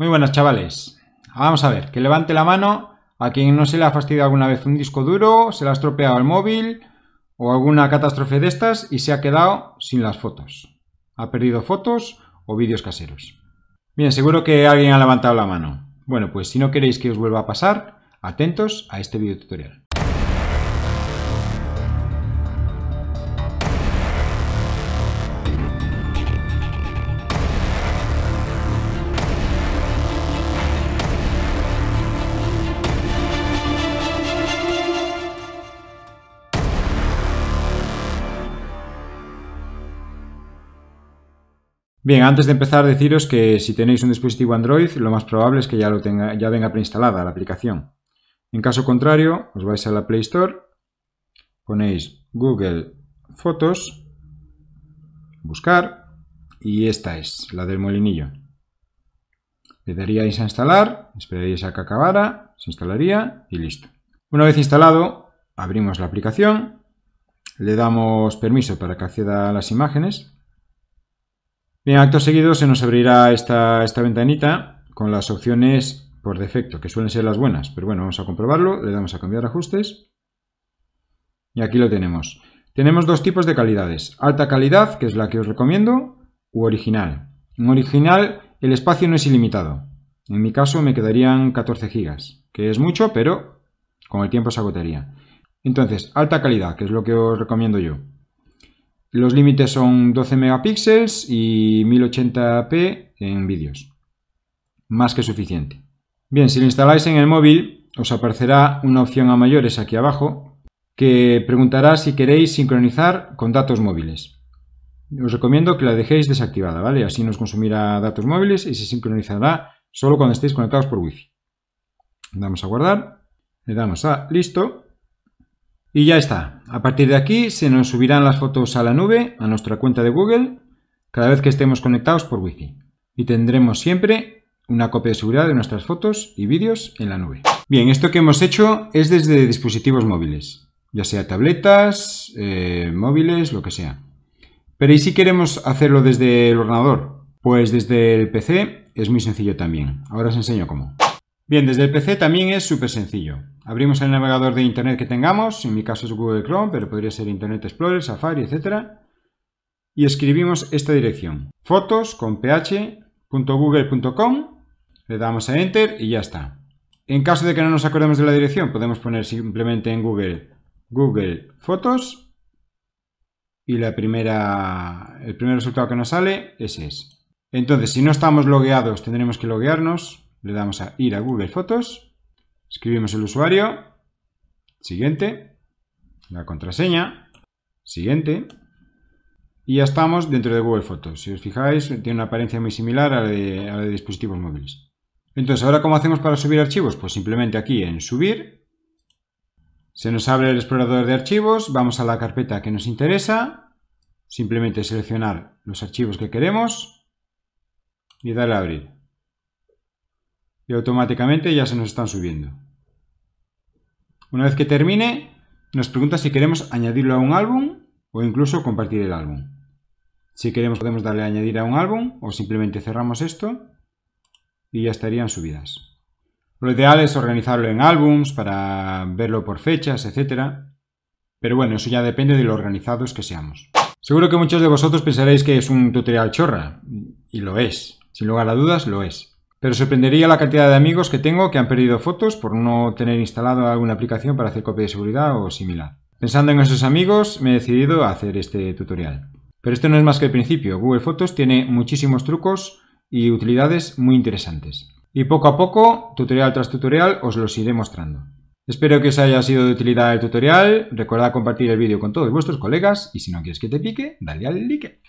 Muy buenas, chavales. Vamos a ver, que levante la mano a quien no se le ha fastidiado alguna vez un disco duro, se le ha estropeado el móvil o alguna catástrofe de estas y se ha quedado sin las fotos. Ha perdido fotos o vídeos caseros. Bien, seguro que alguien ha levantado la mano. Bueno, pues si no queréis que os vuelva a pasar, atentos a este video tutorial. Bien, antes de empezar deciros que si tenéis un dispositivo Android, lo más probable es que ya, lo tenga, ya venga preinstalada la aplicación. En caso contrario, os vais a la Play Store, ponéis Google Fotos, buscar, y esta es, la del molinillo. Le daríais a instalar, esperaríais a que acabara, se instalaría y listo. Una vez instalado, abrimos la aplicación, le damos permiso para que acceda a las imágenes, en acto seguido se nos abrirá esta, esta ventanita con las opciones por defecto, que suelen ser las buenas. Pero bueno, vamos a comprobarlo, le damos a cambiar ajustes y aquí lo tenemos. Tenemos dos tipos de calidades, alta calidad, que es la que os recomiendo, u original. En original el espacio no es ilimitado. En mi caso me quedarían 14 gigas, que es mucho, pero con el tiempo se agotaría. Entonces, alta calidad, que es lo que os recomiendo yo. Los límites son 12 megapíxeles y 1080p en vídeos. Más que suficiente. Bien, si lo instaláis en el móvil, os aparecerá una opción a mayores aquí abajo que preguntará si queréis sincronizar con datos móviles. Os recomiendo que la dejéis desactivada, ¿vale? Así nos consumirá datos móviles y se sincronizará solo cuando estéis conectados por Wi-Fi. Damos a guardar, le damos a listo y ya está. A partir de aquí se nos subirán las fotos a la nube, a nuestra cuenta de Google, cada vez que estemos conectados por Wi-Fi. Y tendremos siempre una copia de seguridad de nuestras fotos y vídeos en la nube. Bien, esto que hemos hecho es desde dispositivos móviles, ya sea tabletas, eh, móviles, lo que sea. Pero ¿y si queremos hacerlo desde el ordenador? Pues desde el PC es muy sencillo también. Ahora os enseño cómo. Bien, desde el PC también es súper sencillo. Abrimos el navegador de Internet que tengamos, en mi caso es Google Chrome, pero podría ser Internet Explorer, Safari, etc. Y escribimos esta dirección, fotos con le damos a Enter y ya está. En caso de que no nos acordemos de la dirección, podemos poner simplemente en Google, Google Fotos, y la primera, el primer resultado que nos sale, ese es. Entonces, si no estamos logueados, tendremos que loguearnos, le damos a ir a Google Fotos, escribimos el usuario, siguiente, la contraseña, siguiente, y ya estamos dentro de Google Fotos. Si os fijáis, tiene una apariencia muy similar a la de, a la de dispositivos móviles. Entonces, ¿ahora cómo hacemos para subir archivos? Pues simplemente aquí en Subir, se nos abre el explorador de archivos, vamos a la carpeta que nos interesa, simplemente seleccionar los archivos que queremos y darle a Abrir y automáticamente ya se nos están subiendo. Una vez que termine, nos pregunta si queremos añadirlo a un álbum o incluso compartir el álbum. Si queremos podemos darle añadir a un álbum o simplemente cerramos esto y ya estarían subidas. Lo ideal es organizarlo en álbums para verlo por fechas, etc. Pero bueno, eso ya depende de lo organizados que seamos. Seguro que muchos de vosotros pensaréis que es un tutorial chorra, y lo es, sin lugar a dudas lo es. Pero sorprendería la cantidad de amigos que tengo que han perdido fotos por no tener instalado alguna aplicación para hacer copia de seguridad o similar. Pensando en esos amigos, me he decidido a hacer este tutorial. Pero esto no es más que el principio. Google Fotos tiene muchísimos trucos y utilidades muy interesantes. Y poco a poco, tutorial tras tutorial, os los iré mostrando. Espero que os haya sido de utilidad el tutorial. Recordad compartir el vídeo con todos vuestros colegas y si no quieres que te pique, dale al like.